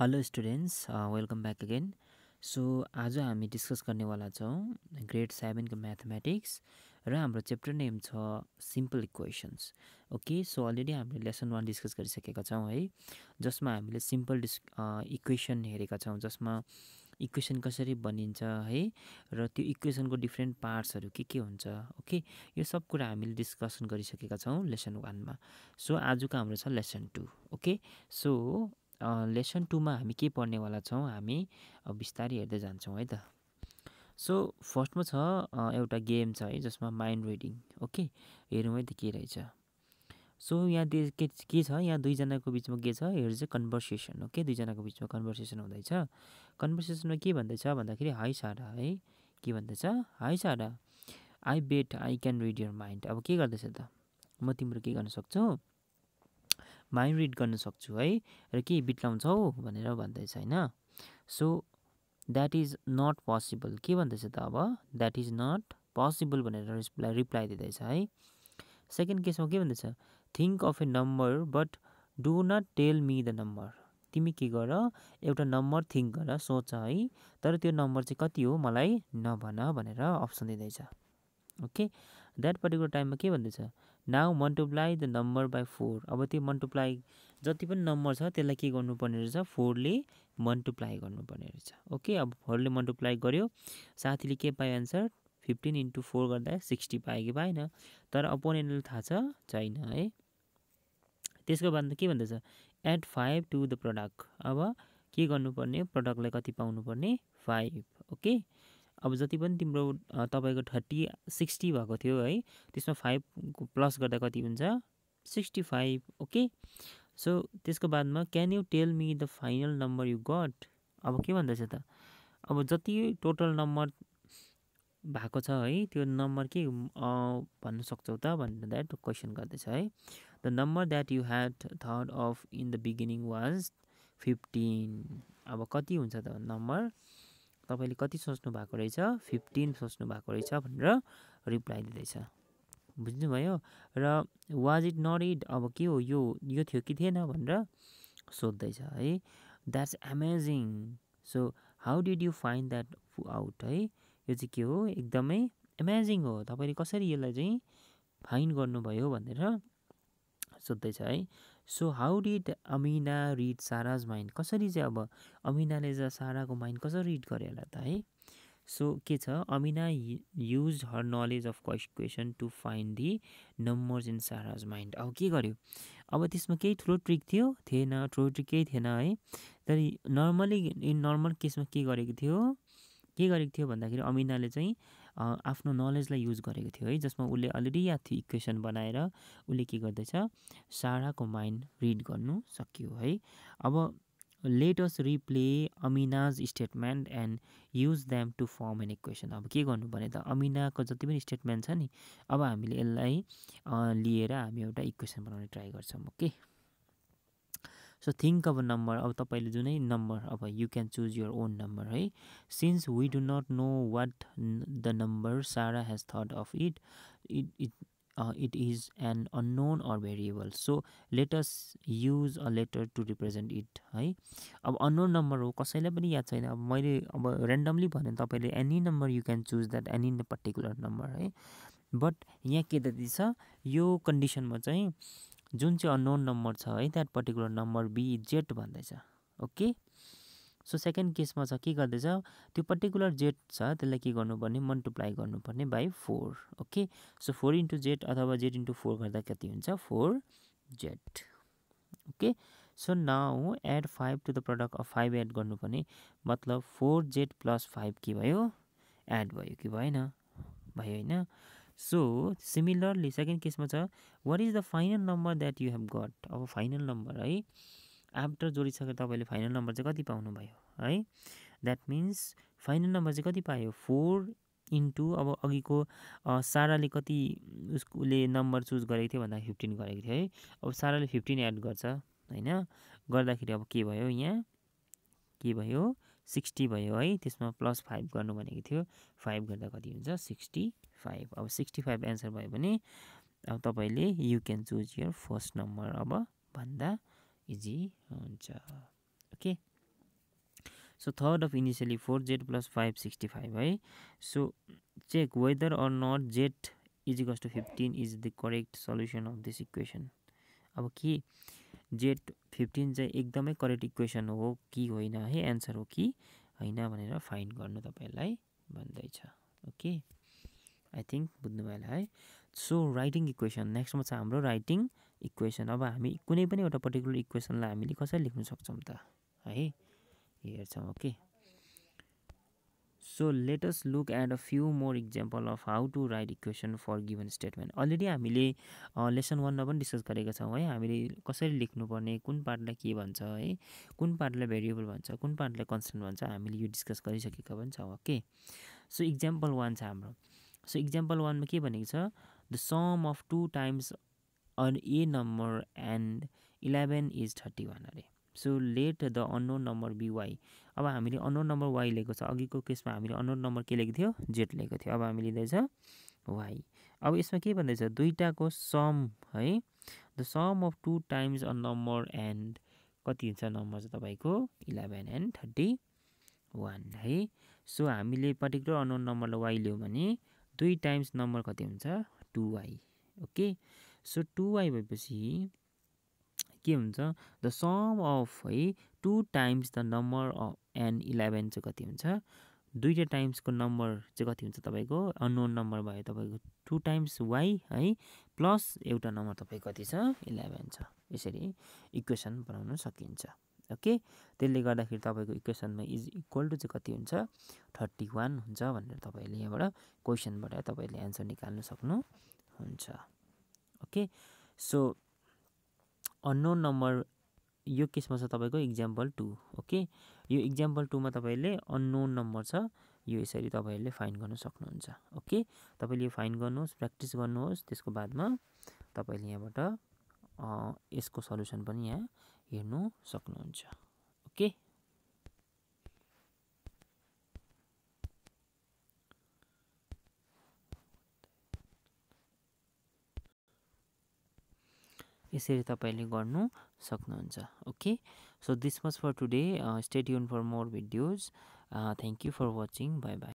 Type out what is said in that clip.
hello students welcome back again so आज हामी discuss गर्नेवाला छौँ ग्रेड सेभेनको म्याथमेटिक्स र हाम्रो च्याप्टर नेम छ simple equations okay so already हामीले लेसन वान डिस्कस गरिसकेका छौँ है जसमा हामीले सिम्पल डिस् इक्वेसन हेरेका छौँ जसमा इक्वेसन कसरी बनिन्छ है र त्यो इक्वेसनको डिफ्रेन्ट पार्ट्सहरू के के हुन्छ ओके यो सब कुरा हामीले डिस्कसन गरिसकेका छौँ लेसन वानमा सो आजको हाम्रो छ lesson two okay so lesson टूमा हामी के पढ्नेवाला छौँ हामी बिस्तारै हेर्दै जान्छौँ है त सो फर्स्टमा छ एउटा गेम छ है जसमा माइन्ड रिडिङ ओके हेरौँ है त के रहेछ सो यहाँ के के छ यहाँ दुईजनाको बिचमा के छ हेर चाहिँ कन्भर्सेसन ओके दुईजनाको बिचमा कन्भर्सेसन हुँदैछ कन्भर्सेसनमा के भन्दैछ भन्दाखेरि हाई सारा है के भन्दैछ hi Sara I bet I can read your mind अब के गर्दैछ त म तिम्रो के गर्न सक्छु माइन्ड रिड गर्न सक्छु है र के बिट्लाउँछौ भनेर भन्दैछ होइन so that is not possible के भन्दैछ त अब द्याट इज नट पोसिबल भनेर रिप्लाई रिप्लाई दिँदैछ है सेकेन्ड केसमा के भन्दैछ think of a number but do not tell me the number तिमी के गर एउटा नम्बर थिङ्क गर सोच है तर त्यो नम्बर चाहिँ कति हो मलाई नभन भनेर अप्सन दिँदैछ ओके द्याट पर्टिकुलर टाइममा के भन्दैछ now multiply the number by four अब त्यो मल्टिप्लाई जति पनि नम्बर छ त्यसलाई के गर्नुपर्ने रहेछ फोरले मल्टिप्लाई गर्नुपर्ने रहेछ ओके अब फोरले मल्टिप्लाई गर्यो साथीले के पायो एन्सर फिफ्टिन इन्टु फोर गर्दा सिक्सटी पायो कि पाएन तर अपोनेन्टलाई थाहा छ छैन है त्यसको बादमा के भन्दैछ add five to the product अब के गर्नुपर्ने प्रडक्टलाई कति पाउनुपर्ने फाइभ ओके अब जति पनि तिम्रो तपाईँको थर्टी सिक्सटी भएको थियो है त्यसमा फाइभ प्लस गर्दा कति हुन्छ सिक्सटी फाइभ ओके सो त्यसको बादमा can you tell me the final number you got अब के भन्दैछ त अब जति टोटल नम्बर भएको छ है त्यो नम्बर के भन्न सक्छौ त भनेर द्याट क्वेसन गर्दैछ है the number that you had थर्ड of in the beginning was fifteen अब कति हुन्छ त नम्बर तपाईँले कति सोच्नु भएको रहेछ फिफ्टिन सोच्नु भएको रहेछ भनेर रिप्लाई दिँदैछ बुझ्नुभयो र वाज इट नट इट अब के हो यो यो थियो कि थिएन भनेर सोध्दैछ है that's amazing so how did you find that out है यो चाहिँ के हो एकदमै एमेजिङ हो तपाईँले कसरी यसलाई चाहिँ फाइन गर्नुभयो भनेर सोध्दैछ है so how did Amina read Sara's mind कसरी चाहिँ अब अमिनाले चाहिँ साराको माइन्ड कसरी रिड गरे होला त है सो के छ Amina use her knowledge of question to find the numbers in Sara's mind अब के गर्यो अब त्यसमा केही ठुलो ट्रिक थियो थिएन ठुलो ट्रिक केही थिएन है तर नर्मली इन नर्मल केसमा के गरेको थियो के गरेको थियो भन्दाखेरि अमिनाले चाहिँ आफ्नो नलेजलाई युज गरेको थियो है जसमा उसले अलरेडी याद थियो इक्वेसन बनाएर उसले के गर्दैछ साराको माइन्ड रिड गर्नु सक्यो है अब let's replay Amina's statement and use them to form an equation अब के गर्नु भने त अमिनाको जति पनि स्टेटमेन्ट छ नि अब हामीले यसलाई लिएर हामी एउटा इक्वेसन बनाउने ट्राई गर्छौँ ओके सो थिङ्क अब नम्बर अब तपाईँले जुनै नम्बर uh, अब you can choose your own number है since we do not know what the number Sara has thought of it it it it is an unknown or variable so let's use a letter to represent it है अब unknown number हो कसैलाई पनि याद छैन अब मैले अब रेन्डमली भने तपाईँले any number you can choose that any particular number है बट यहाँ के छ यो कन्डिसनमा चाहिँ जुन चाहिँ अननोन नम्बर छ है that particular number be Z भन्दैछ ओके सो सेकेन्ड केसमा छ के गर्दैछ त्यो पर्टिकुलर जेट छ त्यसलाई के गर्नुपर्ने मल्टिप्लाई गर्नुपर्ने by four okay so four into Z अथवा जेड इन्टु फोर गर्दा कति हुन्छ four Z okay so now add five to the product of five add गर्नुपर्ने मतलब फोर जेड प्लस फाइभ के भयो एड भयो कि भएन भयो होइन सो सिमिलरली सेकेन्ड केसमा छ what is the final number that you have got अब फाइनल नम्बर है आफ्टर जोडिसकेर तपाईँले फाइनल नम्बर चाहिँ कति पाउनुभयो है द्याट मिन्स फाइनल नम्बर चाहिँ कति पायो फोर इन्टु अब अघिको साराले कति उसले नम्बर चुज गरेको थियो भन्दा फिफ्टिन गरेको थियो है अब साराले फिफ्टिन एड गर्छ होइन गर्दाखेरि अब के भयो यहाँ के भयो सिक्सटी भयो है त्यसमा प्लस फाइभ गर्नु भनेको थियो फाइभ गर्दा कति हुन्छ सिक्सटी फाइभ अब सिक्सटी फाइभ एन्सर भयो भने अब तपाईँले you can choose your first number अब भन्दा इजी हुन्छ ओके सो थर्ड of initially four Z plus five sixty five है so check whether or not Z is to fifteen is the correct solution of this equation अब के Z fifteen चाहिँ एकदमै correct equation हो कि होइन है एन्सर हो कि होइन भनेर फाइन गर्नु तपाईँहरूलाई भन्दैछ ओके आई थिङ्क बुझ्नुभयो होला है सो राइटिङ इक्वेसन नेक्स्टमा छ हाम्रो राइटिङ इक्वेसन अब हामी कुनै पनि एउटा पर्टिकुलर इक्वेसनलाई हामीले कसरी लेख्न सक्छौँ त है हेर्छौँ okay so let us look at a few more example of how to write equation for given statement already हामीले लेसन वानमा पनि डिस्कस गरेका छौँ है हामीले कसरी लेख्नुपर्ने कुन पार्टलाई के भन्छ है कुन पार्टलाई भेरिएबल भन्छ कुन पार्टलाई कन्सटेन्ट भन्छ हामीले यो डिस्कस गरिसकेका पनि छौँ ओके सो इक्जाम्पल वान छ हाम्रो सो इक्जाम्पल वानमा के भनेको छ the sum of two times on a number and eleven is thirty one अरे so let the unknown number be be Y अब हामीले अननोन नम्बर वाई लिएको छ अघिको केसमा हामीले अननोन नम्बर के लिएको थियो जेड लिएको थियो अब हामी लिँदैछ वाई अब यसमा के भन्दैछ दुईवटाको सम है the sum of two times a number and कति हुन्छ नम्बर चाहिँ तपाईँको इलेभेन एन्ड थर्टी वान है सो हामीले पर्टिकुलर अननोन नम्बरलाई वाइ लियौँ भने दुई टाइम्स नम्बर कति हुन्छ two Y okay so two Y भएपछि के हुन्छ द सम अफ है two times the number of an eleven चाहिँ कति हुन्छ दुईवटा टाइम्सको नम्बर चाहिँ कति हुन्छ तपाईँको अननोन नम्बर भयो तपाईँको टु टाइम्स वाइ है प्लस एउटा नम्बर तपाईँको कति छ इलेभेन छ यसरी इक्वेसन बनाउन सकिन्छ ओके त्यसले गर्दाखेरि तपाईँको इक्वेसनमा इज इक्वल टु चाहिँ कति हुन्छ थर्टी वान हुन्छ भनेर तपाईँले यहाँबाट क्वेसनबाट तपाईँले एन्सर निकाल्न सक्नुहुन्छ ओके सो अननोन नम्बर यो केसमा छ तपाईँको इक्जाम्पल टू ओके यो इक्जाम्पल टूमा तपाईँले अननोन नम्बर छ यो यसरी तपाईँहरूले फाइन गर्नु सक्नुहुन्छ ओके तपाईँले यो फाइन गर्नुहोस् प्र्याक्टिस गर्नुहोस् त्यसको बादमा तपाईँले यहाँबाट यसको सल्युसन पनि यहाँ हेर्नु सक्नुहुन्छ ओके यसरी तपाईँले गर्नु सक्नुहुन्छ okay so this much for today stay युन for more videos thank you for watching bye by